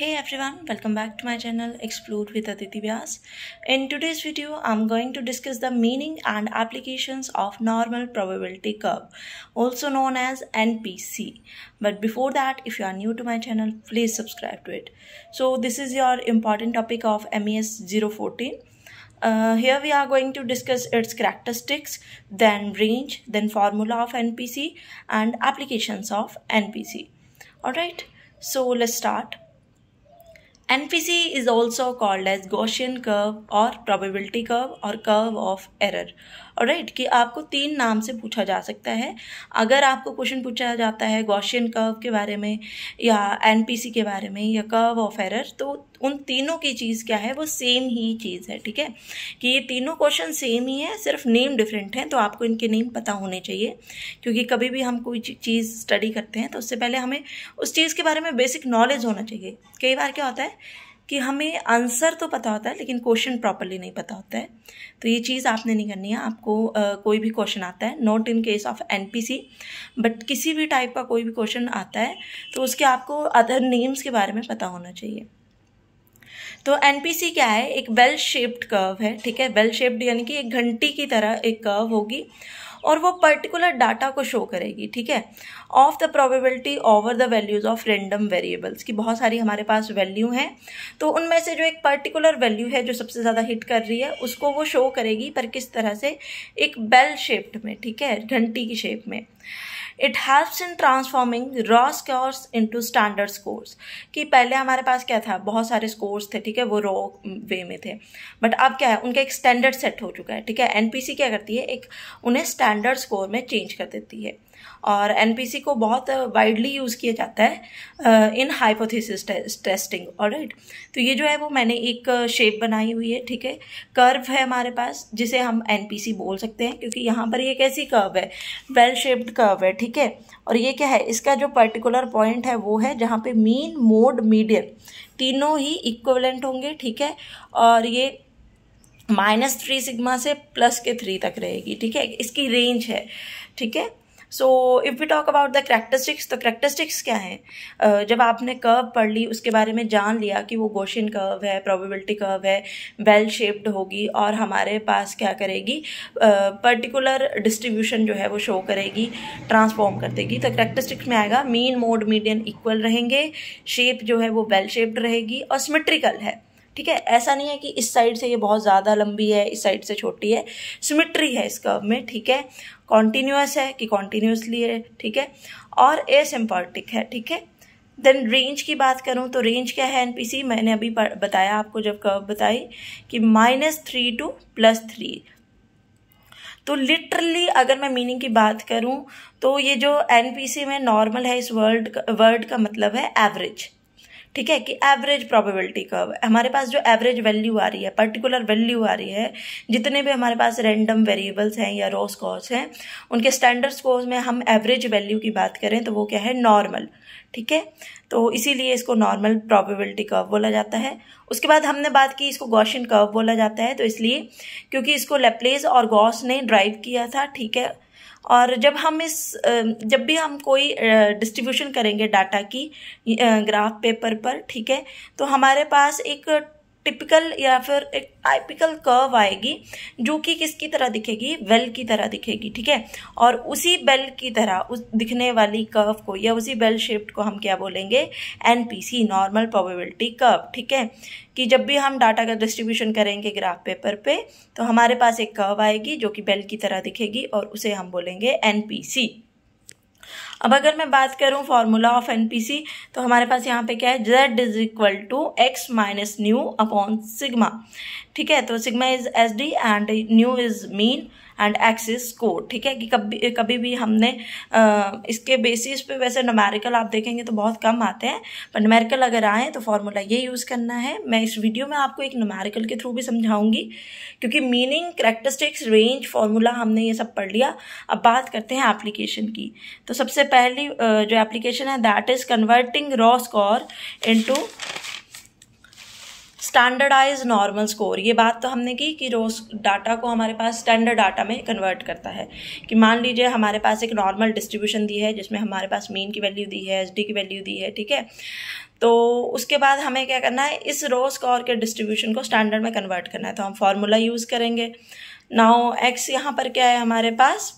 Hey everyone, welcome back to my channel Explore with Aditi Vyas. In today's video, I'm going to discuss the meaning and applications of normal probability curve, also known as NPC. But before that, if you are new to my channel, please subscribe to it. So this is your important topic of MES 014. Uh, here we are going to discuss its characteristics, then range, then formula of NPC and applications of NPC. Alright, so let's start. NPC is also called as Gaussian curve or probability curve or curve of error. और right कि आपको तीन नाम से पूछा जा सकता है अगर आपको क्वेश्चन पूछा जाता है गौशियन कर्व के बारे में या एन के बारे में या कर्व ऑफ एरर तो उन तीनों की चीज़ क्या है वो सेम ही चीज़ है ठीक है कि ये तीनों क्वेश्चन सेम ही है सिर्फ नेम डिफरेंट हैं तो आपको इनके नेम पता होने चाहिए क्योंकि कभी भी हम कोई चीज़ स्टडी करते हैं तो उससे पहले हमें उस चीज़ के बारे में बेसिक नॉलेज होना चाहिए कई बार क्या होता है कि हमें आंसर तो पता होता है लेकिन क्वेश्चन प्रॉपरली नहीं पता होता है तो ये चीज़ आपने नहीं करनी है आपको uh, कोई भी क्वेश्चन आता है not in case of N but किसी भी टाइप का कोई भी क्वेश्चन आता है तो उसके आपको अदर नेम्स के बारे में पता होना चाहिए तो एनपीसी क्या है एक वेल शेप्ड कर्व है ठीक है वेल शेप्ड यानी कि एक घंटी की तरह एक कर्व होगी और वो पर्टिकुलर डाटा को शो करेगी ठीक है of the probability over the values of random variables की बहुत सारी हमारे पास वैल्यू हैं तो उनमें से जो एक पर्टिकुलर वैल्यू है जो सबसे ज़्यादा हिट कर रही है उसको वो शो करेगी पर किस तरह से एक बेल शेप्ड में ठीक है घंटी की शेप में it helps in transforming raw scores into standard scores कि पहले हमारे पास क्या था बहुत सारे स्कोर्स थे ठीक है वो रॉ वे में थे बट अब क्या है उनका एक स्टैंडर्ड सेट हो चुका है ठीक है एनपीसी क्या करती है एक उन्हें स्टैंडर्ड स्कोर में चेंज कर देती है और एन को बहुत वाइडली यूज़ किया जाता है इन हाइपोथेसिस टेस्टिंग और राइट तो ये जो है वो मैंने एक शेप बनाई हुई है ठीक है कर्व है हमारे पास जिसे हम एन बोल सकते हैं क्योंकि यहाँ पर ये कैसी कर्व है वेल शेप्ड कर्व है ठीक है और ये क्या है इसका जो पर्टिकुलर पॉइंट है वो है जहाँ पे मीन मोड मीडियम तीनों ही इक्वलेंट होंगे ठीक है और ये माइनस थ्री सिग्मा से प्लस के थ्री तक रहेगी ठीक है इसकी रेंज है ठीक है so if we talk about the characteristics तो करेक्टरिस्टिक्स क्या है uh, जब आपने कर्व पढ़ ली उसके बारे में जान लिया कि वो गोशिन कर्व है प्रोबेबिलिटी कर्व है बेल शेप्ड होगी और हमारे पास क्या करेगी पर्टिकुलर uh, डिस्ट्रीब्यूशन जो है वो शो करेगी ट्रांसफॉर्म कर देगी तो करेक्टरिस्टिक्स में आएगा मीन मोड मीडियन इक्वल रहेंगे शेप जो है वो बेल शेप्ड रहेगी और सिमेट्रिकल है ठीक है ऐसा नहीं है कि इस साइड से ये बहुत ज़्यादा लंबी है इस साइड से छोटी है सिमिट्री है इस कर्व में ठीक है कॉन्टिन्यूस है कि कॉन्टिन्यूसली है ठीक है और एसिम्पॉर्टिक है ठीक है देन रेंज की बात करूँ तो रेंज क्या है एनपीसी मैंने अभी बताया आपको जब कब बताई कि minus three to plus three तो लिटरली अगर मैं मीनिंग की बात करूं तो ये जो एनपीसी में नॉर्मल है इस वर्ड वर्ड का मतलब है एवरेज ठीक है कि एवरेज प्रोबेबिलिटी कर्व हमारे पास जो एवरेज वैल्यू आ रही है पर्टिकुलर वैल्यू आ रही है जितने भी हमारे पास रैंडम वेरिएबल्स हैं या रोस स्कोर्स हैं उनके स्टैंडर्ड स्कोर्स में हम एवरेज वैल्यू की बात करें तो वो क्या है नॉर्मल ठीक है तो इसीलिए इसको नॉर्मल प्रोबेबिलिटी कर्व बोला जाता है उसके बाद हमने बात की इसको गॉशियन कर्व बोला जाता है तो इसलिए क्योंकि इसको लेप्लेस और गॉस ने ड्राइव किया था ठीक है और जब हम इस जब भी हम कोई डिस्ट्रीब्यूशन करेंगे डाटा की ग्राफ पेपर पर ठीक है तो हमारे पास एक टिपिकल या फिर एक टाइपिकल कर्व आएगी जो कि किसकी तरह दिखेगी बेल की तरह दिखेगी ठीक है और उसी बेल की तरह उस दिखने वाली कर्व को या उसी बेल शेप्ड को हम क्या बोलेंगे एनपीसी नॉर्मल प्रोबेबिलिटी कर्व ठीक है कि जब भी हम डाटा का डिस्ट्रीब्यूशन करेंगे ग्राफ पेपर पे तो हमारे पास एक कर्व आएगी जो कि बेल की तरह दिखेगी और उसे हम बोलेंगे सी अब अगर मैं बात करूँ फार्मूला ऑफ एन तो हमारे पास यहाँ पे क्या है Z is equal to X minus mu upon sigma ठीक है तो sigma is S D and mu is mean and X is code ठीक है कि कभी कभी भी हमने आ, इसके बेसिस पे वैसे नमेरिकल आप देखेंगे तो बहुत कम आते हैं पर नमेरिकल अगर आए तो फार्मूला ये यूज़ करना है मैं इस वीडियो में आपको एक नमेरिकल के थ्रू भी समझाऊंगी क्योंकि मीनिंग करेक्टरिस्टिक्स रेंज फार्मूला हमने ये सब पढ़ लिया अब बात करते हैं एप्लीकेशन की तो सबसे पहली जो एप्लीकेशन है that is converting raw score into standardize normal score ये बात तो हमने की कि रोज डाटा को हमारे पास स्टैंडर्ड डाटा में कन्वर्ट करता है कि मान लीजिए हमारे पास एक नॉर्मल डिस्ट्रीब्यूशन दी है जिसमें हमारे पास मीन की वैल्यू दी है एस की वैल्यू दी है ठीक है तो उसके बाद हमें क्या करना है इस रो स्कोर के डिस्ट्रीब्यूशन को स्टैंडर्ड में कन्वर्ट करना है तो हम फार्मूला यूज़ करेंगे नाउ एक्स यहाँ पर क्या है हमारे पास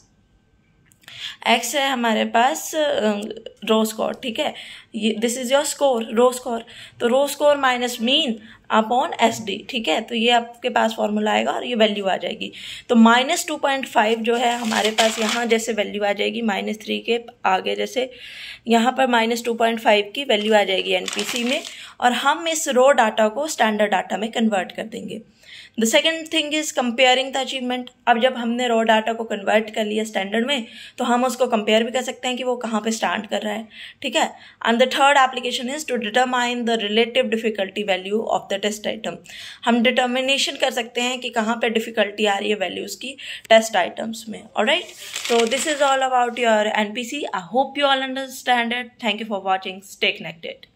एक्स है हमारे पास रो स्कोर ठीक है ये this is your score raw score तो raw score minus mean upon S D ठीक है तो ये आपके पास फॉर्मूला आएगा और ये वैल्यू आ जाएगी तो माइनस टू पॉइंट फाइव जो है हमारे पास यहाँ जैसे वैल्यू आ जाएगी माइनस थ्री के आगे जैसे यहाँ पर माइनस टू पॉइंट फाइव की वैल्यू आ जाएगी एन पी सी में और हम इस रो डाटा को स्टैंडर्ड डाटा में कन्वर्ट कर देंगे the second thing is comparing the achievement अब जब हमने रॉ डाटा को कन्वर्ट कर लिया स्टैंडर्ड में तो हम उसको कंपेयर भी कर सकते हैं कि वो कहाँ पे स्टार्ट कर रहा है ठीक है and the third application is to determine the relative difficulty value of the test item हम डिटर्मिनेशन कर सकते हैं कि कहाँ पर डिफिकल्टी आ रही है वैल्यूज़ की टेस्ट आइटम्स में और राइट तो this is all about your N P C I hope you all understand it thank you for watching stay connected